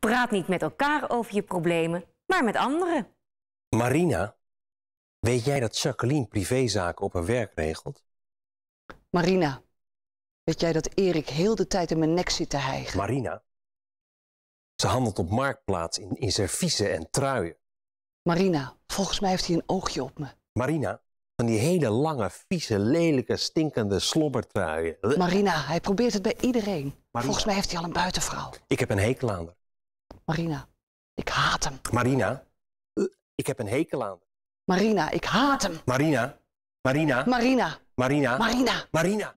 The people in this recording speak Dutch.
Praat niet met elkaar over je problemen, maar met anderen. Marina, weet jij dat Jacqueline privézaken op haar werk regelt? Marina, weet jij dat Erik heel de tijd in mijn nek zit te hijgen? Marina, ze handelt op marktplaats in, in en truien. Marina, volgens mij heeft hij een oogje op me. Marina, van die hele lange, vieze, lelijke, stinkende slobbertruien. Marina, hij probeert het bij iedereen. Volgens mij heeft hij al een buitenvrouw. Ik heb een hekel aan haar. Marina, ik haat hem. Marina, eh, ik heb een hekel aan. Marina, ik haat hem. Marina, Marina, Marina, Marina, Marina. Marina.